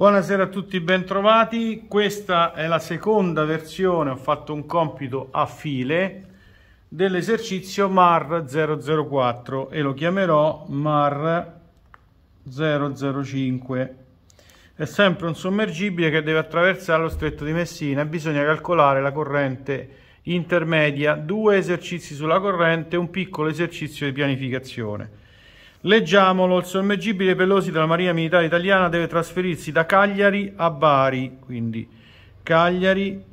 Buonasera a tutti, bentrovati. Questa è la seconda versione, ho fatto un compito a file dell'esercizio MAR 004 e lo chiamerò MAR 005. È sempre un sommergibile che deve attraversare lo stretto di Messina e bisogna calcolare la corrente intermedia, due esercizi sulla corrente e un piccolo esercizio di pianificazione. Leggiamolo, il sommergibile Pelosi della Marina Militare Italiana deve trasferirsi da Cagliari a Bari, quindi Cagliari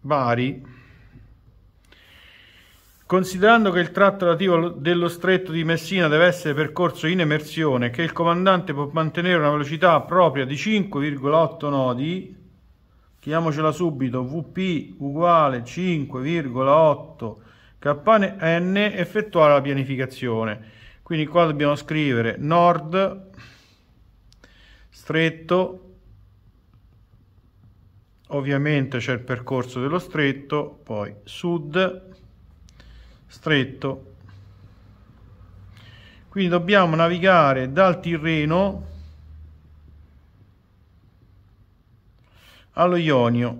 Bari. Considerando che il tratto relativo dello stretto di Messina deve essere percorso in emersione, che il comandante può mantenere una velocità propria di 5,8 nodi, chiamocela subito, VP uguale 5,8 KN, effettuare la pianificazione. Quindi qua dobbiamo scrivere nord stretto, ovviamente c'è il percorso dello stretto, poi sud stretto. Quindi dobbiamo navigare dal Tirreno allo ionio.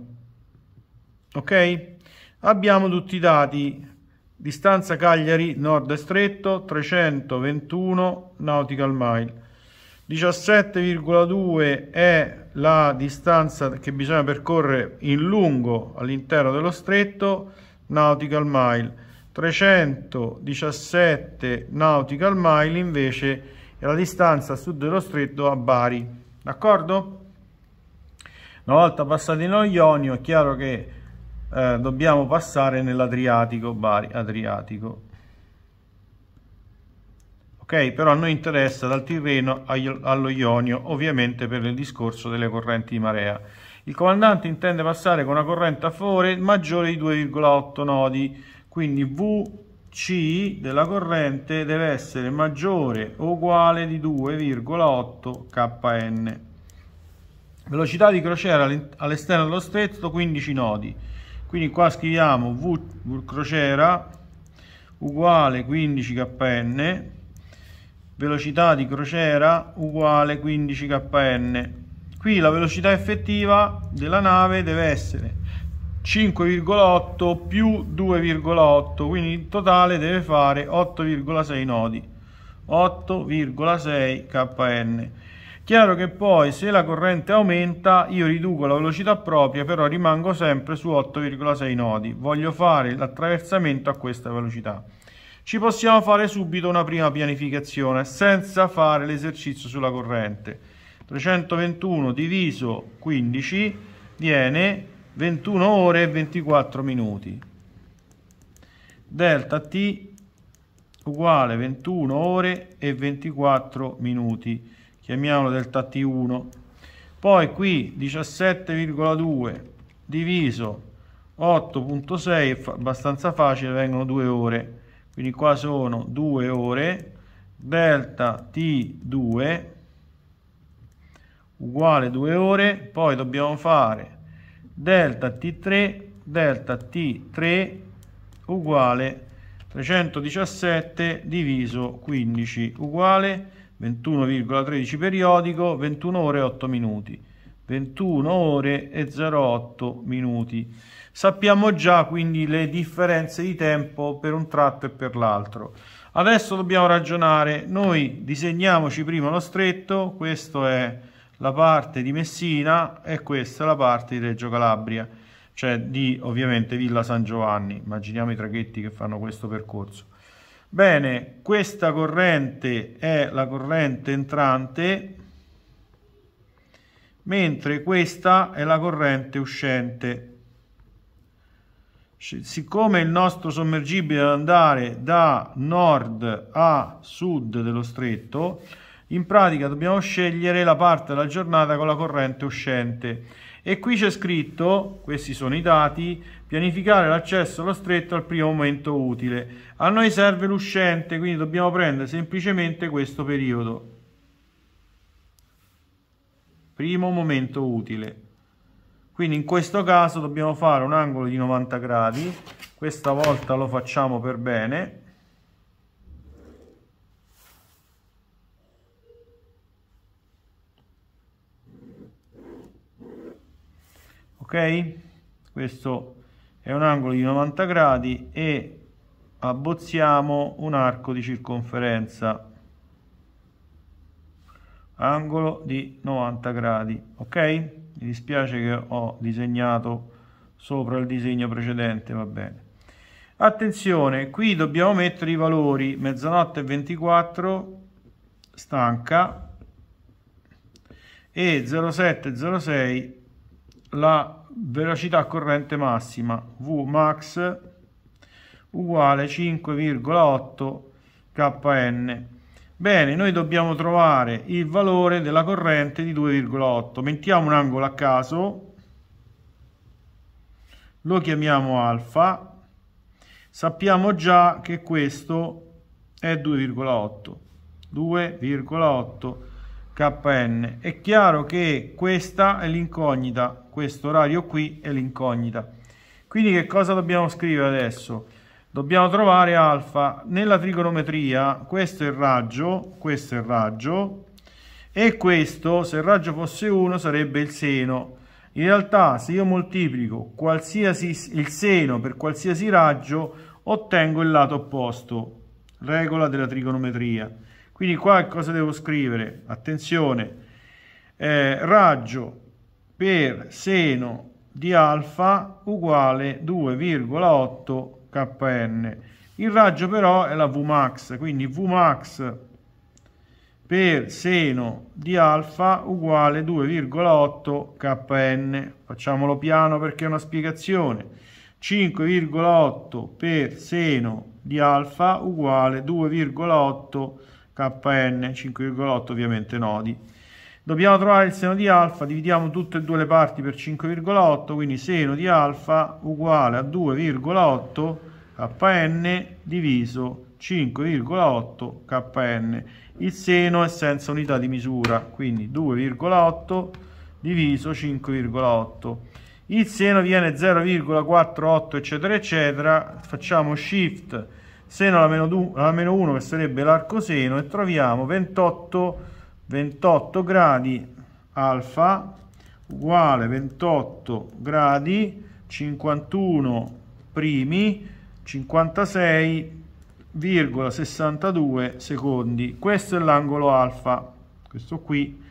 Ok? Abbiamo tutti i dati. Distanza Cagliari Nord Stretto 321 nautical mile. 17,2 è la distanza che bisogna percorrere in lungo all'interno dello stretto nautical mile. 317 nautical mile invece è la distanza a sud dello stretto a Bari. D'accordo? Una volta passati in Ionio è chiaro che eh, dobbiamo passare nell'Adriatico, Bari, Adriatico. Ok, però a noi interessa dal Tirreno allo Ionio, ovviamente per il discorso delle correnti di marea. Il comandante intende passare con una corrente a favore maggiore di 2,8 nodi, quindi VC della corrente deve essere maggiore o uguale di 2,8 kn velocità di crociera all'esterno dello stretto 15 nodi quindi qua scriviamo v, v crociera uguale 15 kn velocità di crociera uguale 15 kn qui la velocità effettiva della nave deve essere 5,8 più 2,8 quindi il totale deve fare 8,6 nodi 8,6 kn Chiaro che poi se la corrente aumenta io riduco la velocità propria però rimango sempre su 8,6 nodi. Voglio fare l'attraversamento a questa velocità. Ci possiamo fare subito una prima pianificazione senza fare l'esercizio sulla corrente. 321 diviso 15 viene 21 ore e 24 minuti. Delta T uguale 21 ore e 24 minuti chiamiamolo delta T1, poi qui 17,2 diviso 8.6 è abbastanza facile, vengono 2 ore, quindi qua sono 2 ore, delta T2 uguale 2 ore, poi dobbiamo fare delta T3, delta T3 uguale 317 diviso 15 uguale 21,13 periodico, 21 ore e 8 minuti. 21 ore e 08 minuti. Sappiamo già quindi le differenze di tempo per un tratto e per l'altro. Adesso dobbiamo ragionare, noi disegniamoci prima lo stretto, questa è la parte di Messina e questa è la parte di Reggio Calabria, cioè di ovviamente Villa San Giovanni, immaginiamo i traghetti che fanno questo percorso. Bene, questa corrente è la corrente entrante, mentre questa è la corrente uscente. Siccome il nostro sommergibile deve andare da nord a sud dello stretto, in pratica dobbiamo scegliere la parte della giornata con la corrente uscente e qui c'è scritto, questi sono i dati, pianificare l'accesso allo stretto al primo momento utile. A noi serve l'uscente, quindi dobbiamo prendere semplicemente questo periodo. Primo momento utile. Quindi in questo caso dobbiamo fare un angolo di 90 gradi, questa volta lo facciamo per bene ok questo è un angolo di 90 gradi e abbozziamo un arco di circonferenza angolo di 90 gradi ok mi dispiace che ho disegnato sopra il disegno precedente va bene attenzione qui dobbiamo mettere i valori mezzanotte 24 stanca e 0706 la velocità corrente massima Vmax uguale 5,8 kn. Bene, noi dobbiamo trovare il valore della corrente di 2,8. Mettiamo un angolo a caso, lo chiamiamo alfa, sappiamo già che questo è 2,8. 2,8 KN. È chiaro che questa è l'incognita, questo orario qui è l'incognita. Quindi che cosa dobbiamo scrivere adesso? Dobbiamo trovare alfa. Nella trigonometria questo è il raggio, questo è il raggio, e questo, se il raggio fosse 1, sarebbe il seno. In realtà, se io moltiplico il seno per qualsiasi raggio, ottengo il lato opposto, regola della trigonometria. Quindi qua cosa devo scrivere? Attenzione, eh, raggio per seno di alfa uguale 2,8 kn. Il raggio però è la Vmax, quindi Vmax per seno di alfa uguale 2,8 kn. Facciamolo piano perché è una spiegazione. 5,8 per seno di alfa uguale 2,8 kn KN, 5,8 ovviamente nodi. Dobbiamo trovare il seno di alfa, dividiamo tutte e due le parti per 5,8, quindi seno di alfa uguale a 2,8 kn diviso 5,8 kn. Il seno è senza unità di misura, quindi 2,8 diviso 5,8. Il seno viene 0,48 eccetera eccetera, facciamo shift seno alla meno, 1 che sarebbe l'arcoseno e troviamo 28, 28 gradi alfa uguale 28 gradi 51 primi 56,62 secondi questo è l'angolo alfa questo qui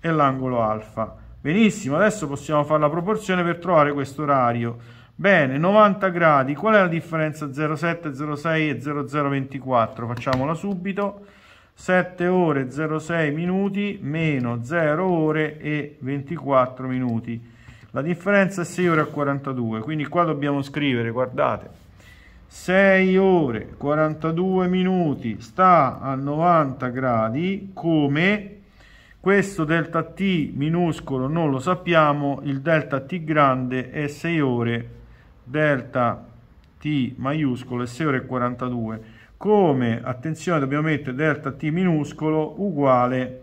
è l'angolo alfa benissimo adesso possiamo fare la proporzione per trovare questo orario Bene, 90 gradi, qual è la differenza 07, 06 e 0024? Facciamola subito. 7 ore 06 minuti meno 0 ore e 24 minuti. La differenza è 6 ore e 42, quindi qua dobbiamo scrivere, guardate, 6 ore 42 minuti sta a 90 gradi come questo delta t minuscolo non lo sappiamo, il delta t grande è 6 ore delta t maiuscolo è 42 come attenzione dobbiamo mettere delta t minuscolo uguale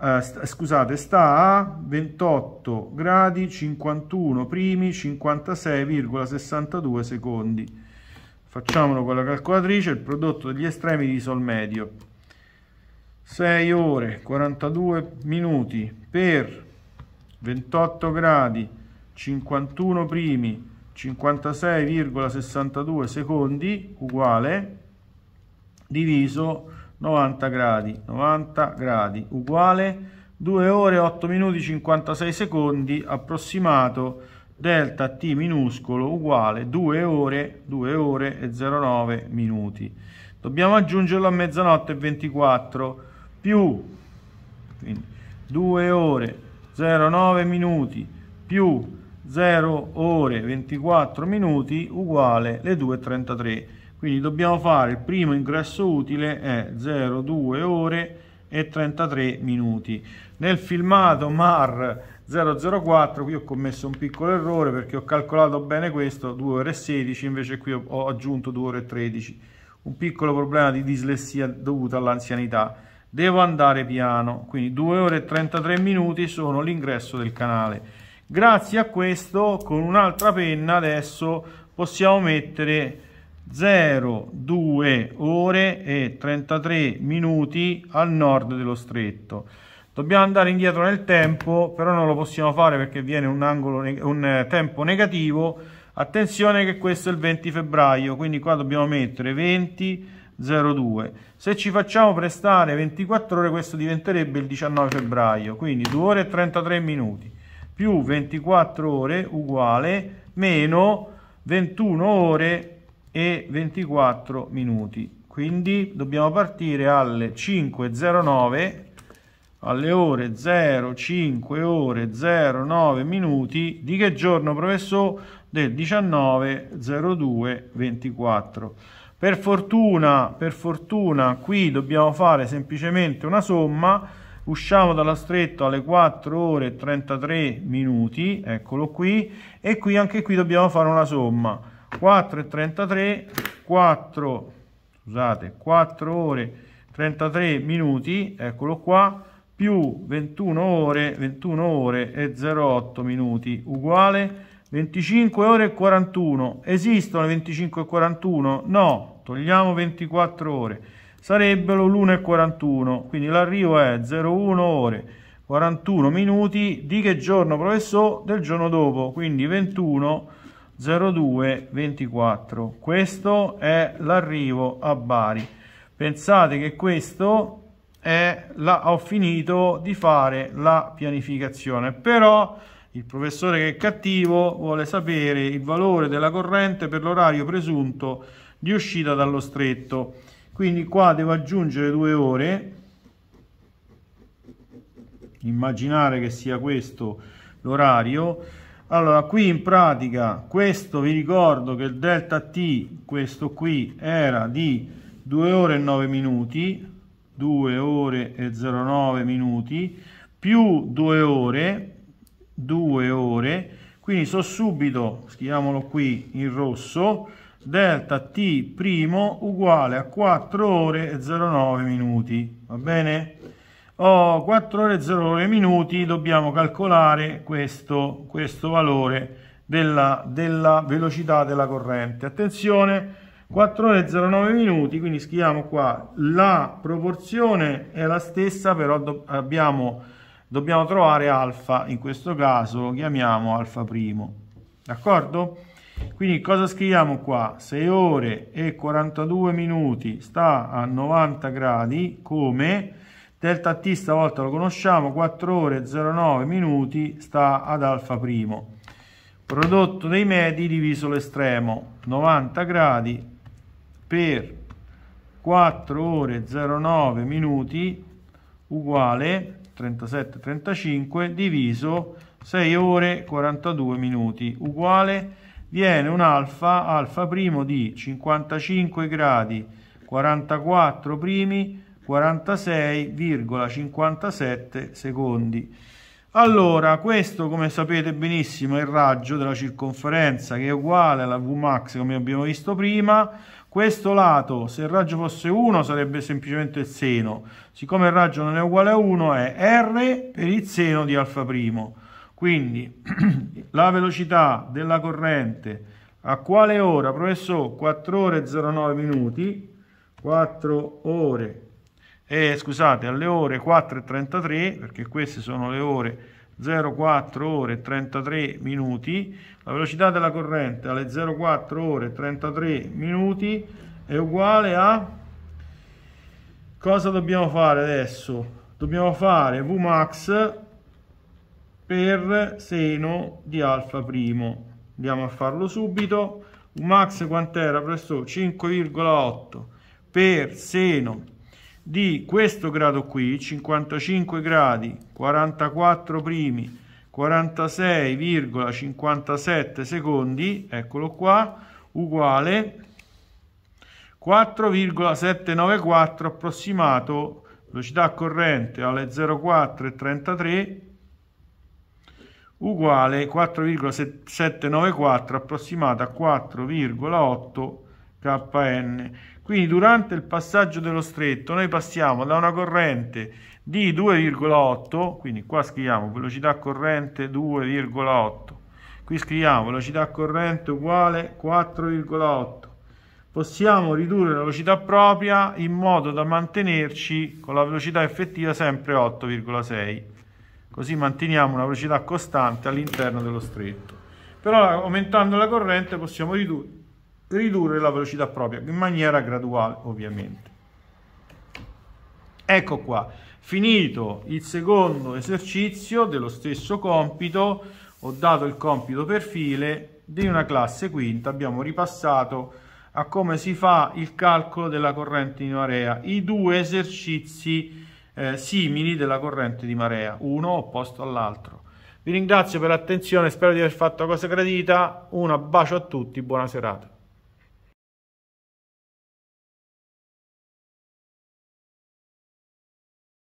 eh, scusate sta a 28 gradi 51 primi 56,62 secondi facciamolo con la calcolatrice il prodotto degli estremi di sol medio 6 ore 42 minuti per 28 gradi 51 primi 56,62 secondi uguale diviso 90 gradi 90 gradi uguale 2 ore 8 minuti 56 secondi approssimato delta t minuscolo uguale 2 ore 2 ore e 09 minuti dobbiamo aggiungerlo a mezzanotte e 24 più 2 ore 09 minuti più 0 ore 24 minuti uguale le 2.33 quindi dobbiamo fare il primo ingresso utile è 02 ore e 33 minuti nel filmato mar 004 qui ho commesso un piccolo errore perché ho calcolato bene questo 2 ore 16 invece qui ho aggiunto 2 ore 13 un piccolo problema di dislessia dovuta all'anzianità devo andare piano quindi 2 ore e 33 minuti sono l'ingresso del canale grazie a questo con un'altra penna adesso possiamo mettere 0 2 ore e 33 minuti al nord dello stretto dobbiamo andare indietro nel tempo però non lo possiamo fare perché viene un, angolo, un eh, tempo negativo attenzione che questo è il 20 febbraio quindi qua dobbiamo mettere 20 02 se ci facciamo prestare 24 ore questo diventerebbe il 19 febbraio quindi 2 ore e 33 minuti più 24 ore uguale meno 21 ore e 24 minuti. Quindi dobbiamo partire alle 5.09 alle ore 05 ore 09 minuti di che giorno professore? Del 19.02.24. Per fortuna, per fortuna qui dobbiamo fare semplicemente una somma usciamo dalla stretta alle 4 ore e 33 minuti, eccolo qui, e qui anche qui dobbiamo fare una somma, 4 e 33, 4, scusate, 4 ore 33 minuti, eccolo qua, più 21 ore, 21 ore e 08 minuti, uguale 25 ore e 41, esistono 25 e 41? No, togliamo 24 ore, sarebbero l'1,41, quindi l'arrivo è 01 ore 41 minuti di che giorno professore? Del giorno dopo, quindi 24 Questo è l'arrivo a Bari. Pensate che questo è la, ho finito di fare la pianificazione, però il professore che è cattivo vuole sapere il valore della corrente per l'orario presunto di uscita dallo stretto quindi qua devo aggiungere due ore immaginare che sia questo l'orario allora qui in pratica questo vi ricordo che il delta t questo qui era di 2 ore e 9 minuti 2 ore e 09 minuti più 2 ore 2 ore quindi so subito scriviamolo qui in rosso delta t primo uguale a 4 ore e 09 minuti, va bene? Oh, 4 ore e 09 minuti dobbiamo calcolare questo, questo valore della, della, velocità della corrente. Attenzione, 4 ore e 09 minuti, quindi scriviamo qua la proporzione è la stessa, però do, abbiamo, dobbiamo trovare alfa, in questo caso lo chiamiamo alfa primo, d'accordo? Quindi cosa scriviamo qua? 6 ore e 42 minuti sta a 90 gradi come delta t stavolta lo conosciamo 4 ore e 09 minuti sta ad alfa primo. Prodotto dei medi diviso l'estremo 90 gradi per 4 ore e 09 minuti uguale 37,35 diviso 6 ore 42 minuti uguale viene un alfa, alfa primo di 55 gradi 44 primi 46,57 secondi. Allora, questo come sapete benissimo è il raggio della circonferenza che è uguale alla Vmax come abbiamo visto prima. Questo lato, se il raggio fosse 1, sarebbe semplicemente il seno. Siccome il raggio non è uguale a 1, è R per il seno di alfa primo. Quindi la velocità della corrente a quale ora? Professore, 4 ore e 09 minuti, 4 ore, eh, scusate, alle ore 4.33, perché queste sono le ore 04 ore 33 minuti, la velocità della corrente alle 04 ore 33 minuti è uguale a... Cosa dobbiamo fare adesso? Dobbiamo fare Vmax per seno di alfa primo. Andiamo a farlo subito. Un max quant'era? Presto 5,8 per seno di questo grado qui, 55 gradi, 44 primi, 46,57 secondi, eccolo qua, uguale 4,794 approssimato velocità corrente alle 0,4 e 33 uguale 4,794 approssimata a 4,8 kn. Quindi durante il passaggio dello stretto noi passiamo da una corrente di 2,8, quindi qua scriviamo velocità corrente 2,8, qui scriviamo velocità corrente uguale 4,8. Possiamo ridurre la velocità propria in modo da mantenerci con la velocità effettiva sempre 8,6 così manteniamo una velocità costante all'interno dello stretto. Però aumentando la corrente possiamo ridurre, ridurre la velocità propria in maniera graduale ovviamente. Ecco qua, finito il secondo esercizio dello stesso compito, ho dato il compito per file di una classe quinta, abbiamo ripassato a come si fa il calcolo della corrente in area, i due esercizi eh, simili della corrente di marea, uno opposto all'altro. Vi ringrazio per l'attenzione, spero di aver fatto cosa gradita, un bacio a tutti, buona serata.